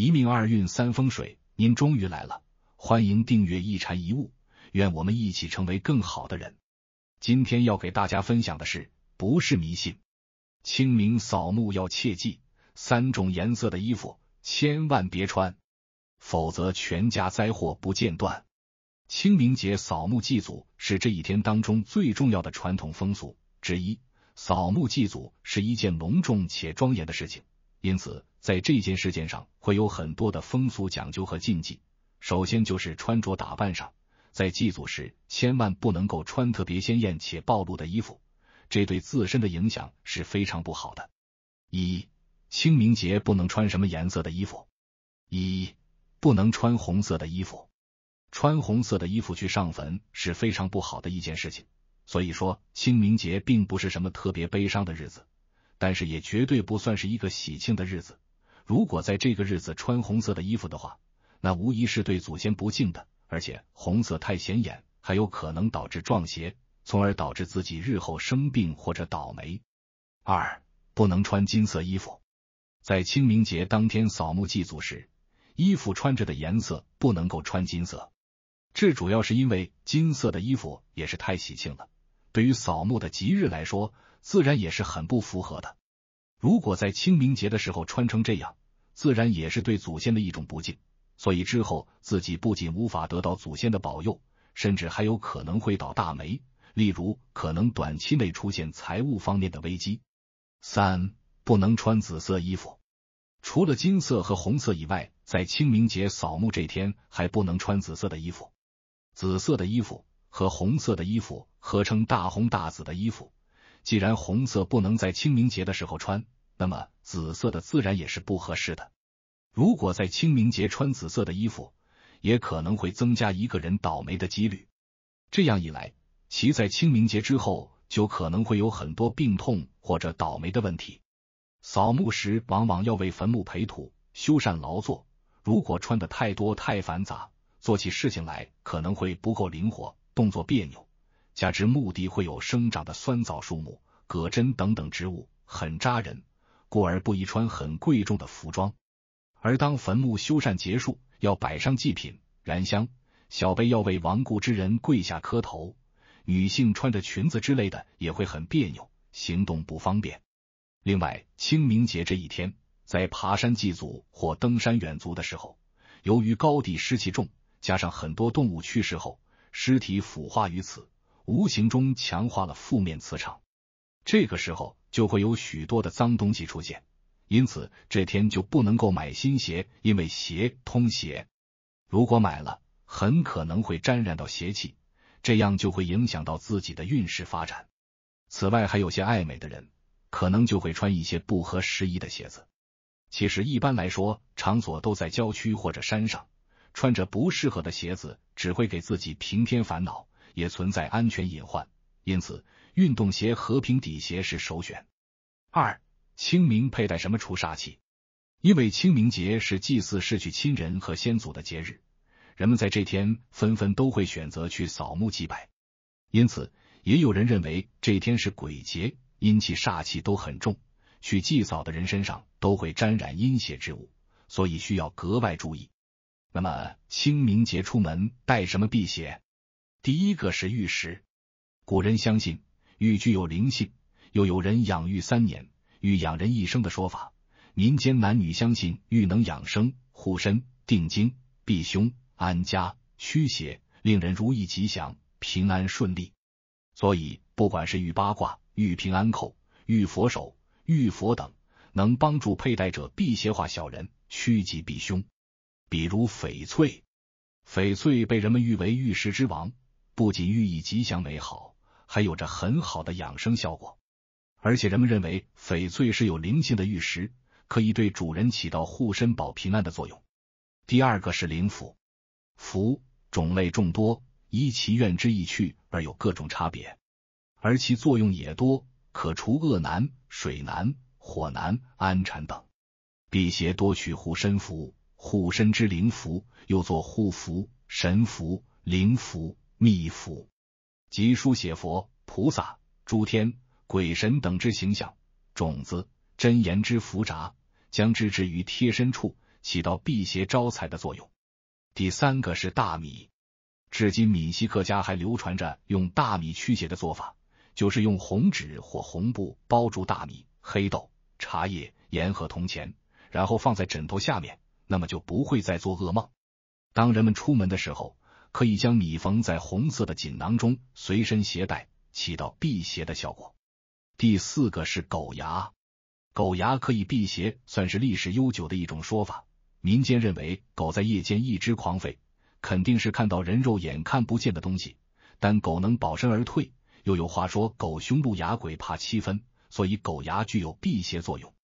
一命二运三风水，您终于来了，欢迎订阅一禅一悟，愿我们一起成为更好的人。今天要给大家分享的是，不是迷信。清明扫墓要切记三种颜色的衣服，千万别穿，否则全家灾祸不间断。清明节扫墓祭祖是这一天当中最重要的传统风俗之一，扫墓祭祖是一件隆重且庄严的事情。因此，在这件事件上会有很多的风俗讲究和禁忌。首先就是穿着打扮上，在祭祖时千万不能够穿特别鲜艳且暴露的衣服，这对自身的影响是非常不好的。一清明节不能穿什么颜色的衣服？一不能穿红色的衣服，穿红色的衣服去上坟是非常不好的一件事情。所以说，清明节并不是什么特别悲伤的日子。但是也绝对不算是一个喜庆的日子。如果在这个日子穿红色的衣服的话，那无疑是对祖先不敬的，而且红色太显眼，还有可能导致撞邪，从而导致自己日后生病或者倒霉。二，不能穿金色衣服。在清明节当天扫墓祭祖时，衣服穿着的颜色不能够穿金色。这主要是因为金色的衣服也是太喜庆了，对于扫墓的吉日来说。自然也是很不符合的。如果在清明节的时候穿成这样，自然也是对祖先的一种不敬。所以之后自己不仅无法得到祖先的保佑，甚至还有可能会倒大霉，例如可能短期内出现财务方面的危机。三不能穿紫色衣服，除了金色和红色以外，在清明节扫墓这天还不能穿紫色的衣服。紫色的衣服和红色的衣服合称大红大紫的衣服。既然红色不能在清明节的时候穿，那么紫色的自然也是不合适的。如果在清明节穿紫色的衣服，也可能会增加一个人倒霉的几率。这样一来，其在清明节之后就可能会有很多病痛或者倒霉的问题。扫墓时往往要为坟墓培土、修缮劳作，如果穿的太多太繁杂，做起事情来可能会不够灵活，动作别扭。加之墓地会有生长的酸枣树木、葛针等等植物，很扎人，故而不宜穿很贵重的服装。而当坟墓修缮结束，要摆上祭品、燃香，小辈要为亡故之人跪下磕头，女性穿着裙子之类的也会很别扭，行动不方便。另外，清明节这一天，在爬山祭祖或登山远足的时候，由于高地湿气重，加上很多动物去世后尸体腐化于此。无形中强化了负面磁场，这个时候就会有许多的脏东西出现。因此，这天就不能够买新鞋，因为鞋通邪，如果买了，很可能会沾染到邪气，这样就会影响到自己的运势发展。此外，还有些爱美的人，可能就会穿一些不合时宜的鞋子。其实，一般来说，场所都在郊区或者山上，穿着不适合的鞋子，只会给自己平添烦恼。也存在安全隐患，因此运动鞋和平底鞋是首选。二、清明佩戴什么除煞气？因为清明节是祭祀逝去亲人和先祖的节日，人们在这天纷纷都会选择去扫墓祭拜，因此也有人认为这天是鬼节，阴气煞气都很重，去祭扫的人身上都会沾染阴血之物，所以需要格外注意。那么清明节出门带什么辟邪？第一个是玉石，古人相信玉具有灵性，又有人养玉三年，玉养人一生的说法。民间男女相信玉能养生、护身、定经、避凶、安家、驱邪，令人如意吉祥、平安顺利。所以，不管是玉八卦、玉平安扣、玉佛手、玉佛等，能帮助佩戴者辟邪化小人、趋吉避凶。比如翡翠，翡翠被人们誉为玉石之王。不仅寓意吉祥美好，还有着很好的养生效果。而且人们认为翡翠是有灵性的玉石，可以对主人起到护身保平安的作用。第二个是灵符，符种类众多，依其愿之意趣而有各种差别，而其作用也多，可除恶难、水难、火难、安产等。辟邪多取护身符，护身之灵符又作护符、神符、灵符。秘符，即书写佛菩萨、诸天、鬼神等之形象、种子、真言之符札，将置之于贴身处，起到辟邪招财的作用。第三个是大米，至今闽西客家还流传着用大米驱邪的做法，就是用红纸或红布包住大米、黑豆、茶叶、盐和铜钱，然后放在枕头下面，那么就不会再做噩梦。当人们出门的时候。可以将米缝在红色的锦囊中随身携带，起到辟邪的效果。第四个是狗牙，狗牙可以辟邪，算是历史悠久的一种说法。民间认为狗在夜间一直狂吠，肯定是看到人肉眼看不见的东西，但狗能保身而退，又有话说“狗凶不牙鬼，怕七分”，所以狗牙具有辟邪作用。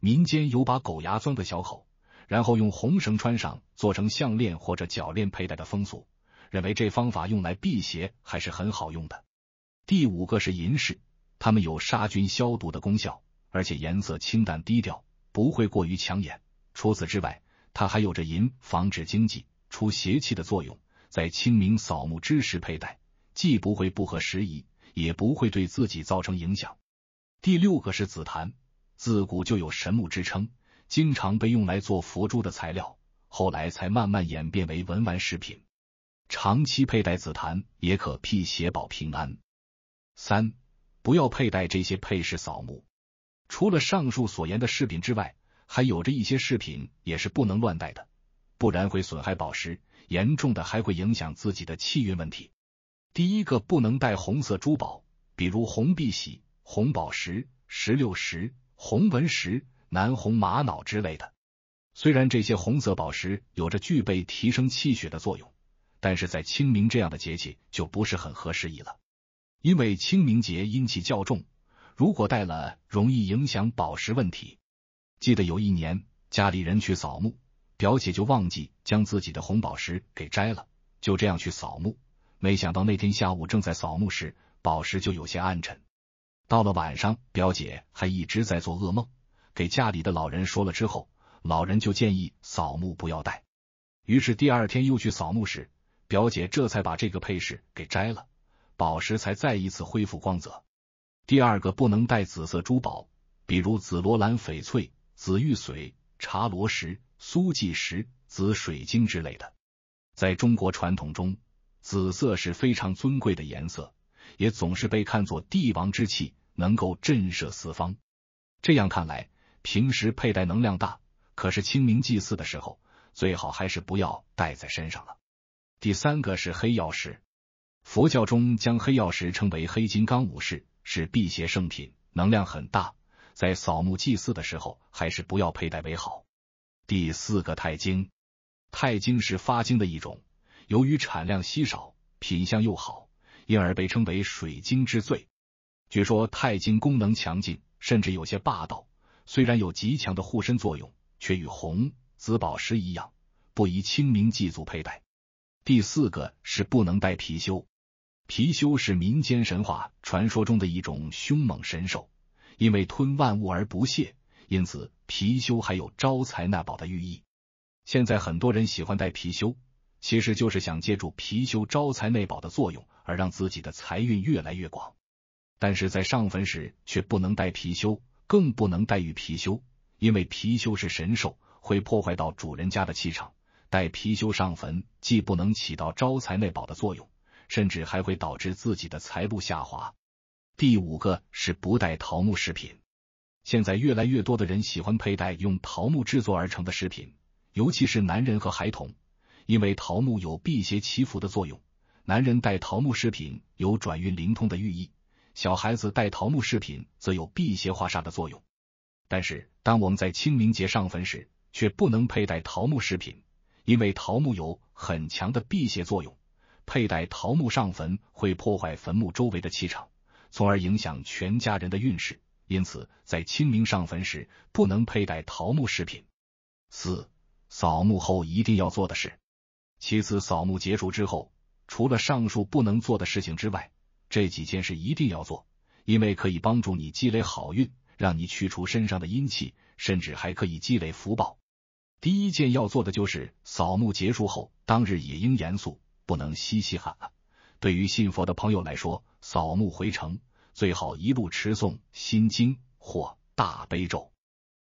民间有把狗牙钻个小口，然后用红绳穿上，做成项链或者脚链佩戴的风俗。认为这方法用来辟邪还是很好用的。第五个是银饰，它们有杀菌消毒的功效，而且颜色清淡低调，不会过于抢眼。除此之外，它还有着银防止经济出邪气的作用，在清明扫墓之时佩戴，既不会不合时宜，也不会对自己造成影响。第六个是紫檀，自古就有神木之称，经常被用来做佛珠的材料，后来才慢慢演变为文玩饰品。长期佩戴紫檀也可辟邪保平安。三不要佩戴这些配饰扫墓。除了上述所言的饰品之外，还有着一些饰品也是不能乱戴的，不然会损害宝石，严重的还会影响自己的气运问题。第一个不能戴红色珠宝，比如红碧玺、红宝石、石榴石、红纹石、南红玛瑙之类的。虽然这些红色宝石有着具备提升气血的作用。但是在清明这样的节气就不是很合适宜了，因为清明节阴气较重，如果戴了容易影响宝石问题。记得有一年家里人去扫墓，表姐就忘记将自己的红宝石给摘了，就这样去扫墓。没想到那天下午正在扫墓时，宝石就有些暗沉。到了晚上，表姐还一直在做噩梦。给家里的老人说了之后，老人就建议扫墓不要带。于是第二天又去扫墓时。表姐这才把这个配饰给摘了，宝石才再一次恢复光泽。第二个不能戴紫色珠宝，比如紫罗兰、翡翠、紫玉髓、茶罗石、苏纪石、紫水晶之类的。在中国传统中，紫色是非常尊贵的颜色，也总是被看作帝王之气，能够震慑四方。这样看来，平时佩戴能量大，可是清明祭祀的时候，最好还是不要戴在身上了。第三个是黑曜石，佛教中将黑曜石称为黑金刚武士，是辟邪圣品，能量很大，在扫墓祭祀的时候还是不要佩戴为好。第四个钛晶，钛晶是发晶的一种，由于产量稀少，品相又好，因而被称为水晶之最。据说钛晶功能强劲，甚至有些霸道。虽然有极强的护身作用，却与红紫宝石一样，不宜清明祭祖佩戴。第四个是不能带貔貅，貔貅是民间神话传说中的一种凶猛神兽，因为吞万物而不泄，因此貔貅还有招财纳宝的寓意。现在很多人喜欢带貔貅，其实就是想借助貔貅招财纳宝的作用，而让自己的财运越来越广。但是在上坟时却不能带貔貅，更不能带玉貔貅，因为貔貅是神兽，会破坏到主人家的气场。带貔貅上坟既不能起到招财纳宝的作用，甚至还会导致自己的财路下滑。第五个是不带桃木饰品。现在越来越多的人喜欢佩戴用桃木制作而成的饰品，尤其是男人和孩童，因为桃木有辟邪祈福的作用。男人戴桃木饰品有转运灵通的寓意，小孩子戴桃木饰品则有辟邪化煞的作用。但是，当我们在清明节上坟时，却不能佩戴桃木饰品。因为桃木有很强的辟邪作用，佩戴桃木上坟会破坏坟墓周围的气场，从而影响全家人的运势。因此，在清明上坟时不能佩戴桃木饰品。四、扫墓后一定要做的事。其次，扫墓结束之后，除了上述不能做的事情之外，这几件事一定要做，因为可以帮助你积累好运，让你去除身上的阴气，甚至还可以积累福报。第一件要做的就是扫墓结束后，当日也应严肃，不能嘻嘻哈哈。对于信佛的朋友来说，扫墓回城最好一路持诵心经或大悲咒，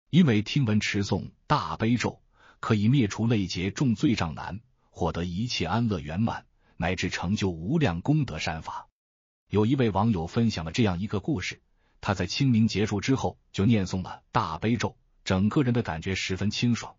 因为听闻持诵大悲咒可以灭除累劫重罪障难，获得一切安乐圆满，乃至成就无量功德善法。有一位网友分享了这样一个故事：他在清明结束之后就念诵了大悲咒，整个人的感觉十分清爽。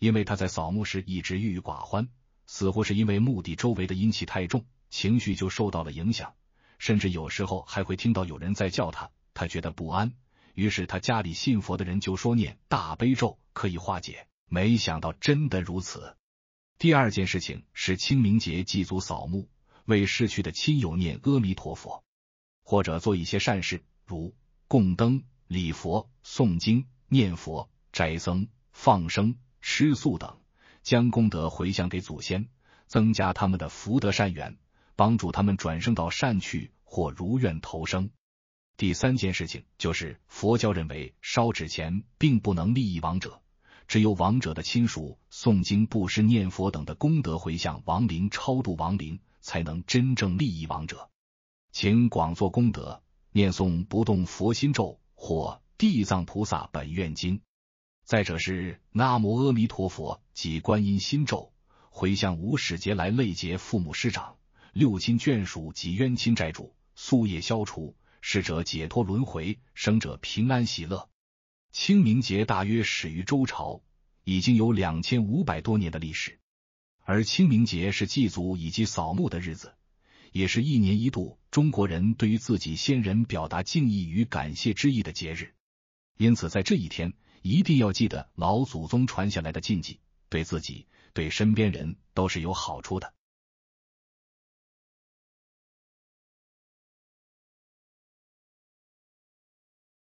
因为他在扫墓时一直郁郁寡欢，似乎是因为墓地周围的阴气太重，情绪就受到了影响，甚至有时候还会听到有人在叫他，他觉得不安。于是他家里信佛的人就说念大悲咒可以化解，没想到真的如此。第二件事情是清明节祭祖扫墓，为逝去的亲友念阿弥陀佛，或者做一些善事，如供灯、礼佛、诵经、念佛、斋僧、放生。吃素等，将功德回向给祖先，增加他们的福德善缘，帮助他们转生到善趣或如愿投生。第三件事情就是，佛教认为烧纸钱并不能利益亡者，只有亡者的亲属诵经、布施、念佛等的功德回向亡灵、超度亡灵，才能真正利益亡者。请广做功德，念诵不动佛心咒或地藏菩萨本愿经。再者是南无阿弥陀佛及观音心咒，回向无始劫来累劫父母师长六亲眷属及冤亲债主，夙业消除，逝者解脱轮回，生者平安喜乐。清明节大约始于周朝，已经有两千五百多年的历史。而清明节是祭祖以及扫墓的日子，也是一年一度中国人对于自己先人表达敬意与感谢之意的节日。因此，在这一天。一定要记得老祖宗传下来的禁忌，对自己、对身边人都是有好处的。